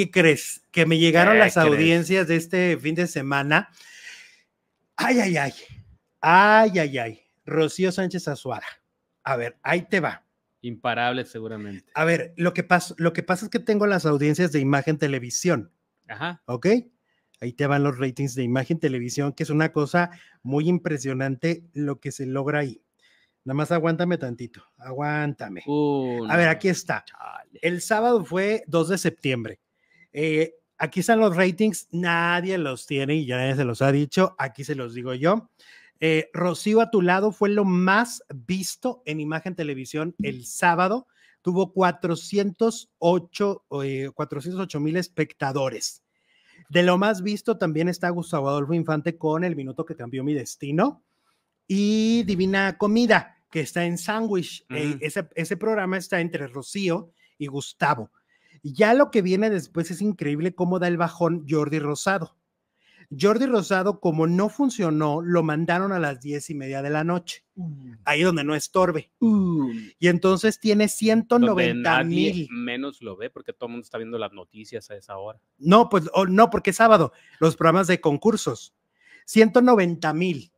¿Qué crees? Que me llegaron eh, las audiencias de este fin de semana. Ay, ay, ay. Ay, ay, ay. Rocío Sánchez Azuara. A ver, ahí te va. Imparable, seguramente. A ver, lo que, pasa, lo que pasa es que tengo las audiencias de imagen televisión. Ajá. ¿Ok? Ahí te van los ratings de imagen televisión, que es una cosa muy impresionante lo que se logra ahí. Nada más aguántame tantito, aguántame. Uh, a ver, aquí está. El sábado fue 2 de septiembre. Eh, aquí están los ratings, nadie los tiene y ya nadie se los ha dicho, aquí se los digo yo. Eh, Rocío a tu lado fue lo más visto en Imagen Televisión el sábado, tuvo 408 408 eh, mil espectadores. De lo más visto también está Gustavo Adolfo Infante con El Minuto que Cambió Mi Destino y Divina Comida, que está en Sandwich. Mm. ese programa está entre Rocío y Gustavo. Ya lo que viene después es increíble cómo da el bajón Jordi Rosado. Jordi Rosado, como no funcionó, lo mandaron a las diez y media de la noche, uh. ahí donde no estorbe. Uh. Y entonces tiene 190 mil. Menos lo ve porque todo el mundo está viendo las noticias a esa hora. No, pues no, porque es sábado, los programas de concursos. 190 mil.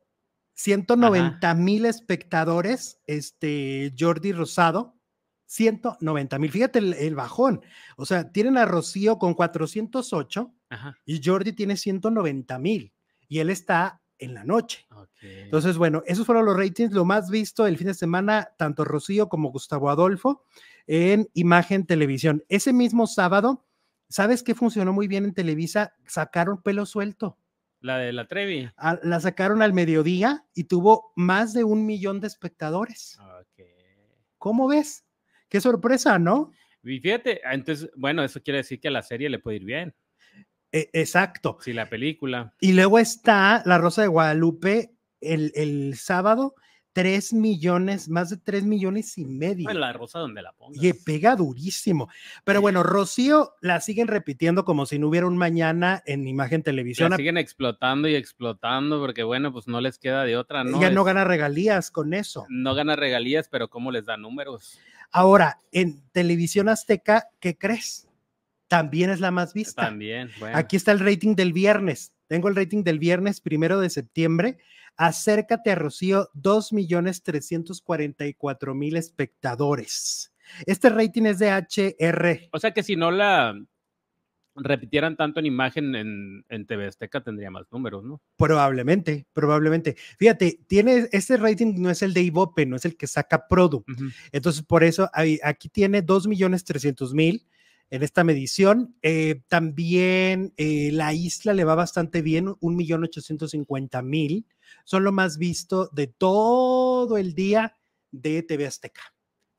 190 mil espectadores, este Jordi Rosado, 190 mil. Fíjate el, bajón. O sea, tienen a Rocío con 408 y Jordi tiene 190 mil y él está en la noche. Entonces, bueno, esos fueron los ratings, lo más visto el fin de semana, tanto Rocío como Gustavo Adolfo en Imagen Televisión. Ese mismo sábado, ¿sabes qué funcionó muy bien en Televisa? Sacaron pelo suelto. La de la Trevi. Ah, la sacaron al mediodía y tuvo más de un millón de espectadores. ¿Cómo ves? Qué sorpresa, ¿no? Y fíjate, ah, entonces, bueno, eso quiere decir que a la serie le puede ir bien. E, exacto. Sí, la película. Y luego está La Rosa de Guadalupe el, sábado. tres millones, más de tres millones y medio. Bueno, la rosa donde la pongo? Y pega durísimo. Pero bueno, Rocío la siguen repitiendo como si no hubiera un mañana en imagen televisión. La siguen explotando y explotando porque bueno, pues no les queda de otra, ¿no? Ya no gana regalías con eso. No gana regalías, pero ¿cómo les da números? Ahora, en Televisión Azteca, ¿qué crees? También es la más vista. También. Bueno. Aquí está el rating del viernes. Tengo el rating del viernes primero de septiembre. Acércate a Rocío, 2.344.000 espectadores. Este rating es de HR. O sea que si no la repitieran tanto en imagen en, TV Azteca tendría más números, ¿no? Probablemente, probablemente. Fíjate, tiene este rating no es el de Ibope, no es el que saca Produ. Entonces, por eso aquí tiene millones 2.300.000 en esta medición. Eh, también eh, la isla le va bastante bien, millón mil. Son lo más visto de todo el día de TV Azteca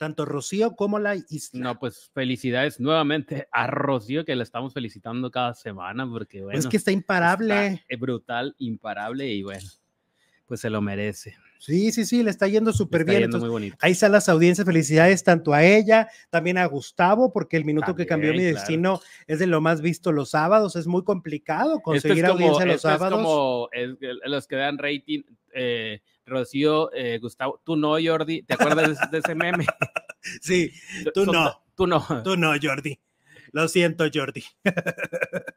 tanto Rocío como la No, pues felicidades nuevamente a Rocío, que la estamos felicitando cada semana, porque pues, bueno. es que está imparable. Está brutal, imparable, y bueno, pues se lo merece. Sí, sí, sí, le está yendo súper bien. Yendo bonito. ahí están las audiencias. Felicidades tanto a ella, también a Gustavo, porque el minuto que cambió mi destino es de lo más visto los sábados. Es muy complicado conseguir audiencia los sábados. Es como los que dan rating. Eh, Rocío, eh, Gustavo, tú no, Jordi, ¿te acuerdas de ese meme? Sí, tú no. Tú no. Tú no, Jordi. Lo siento, Jordi.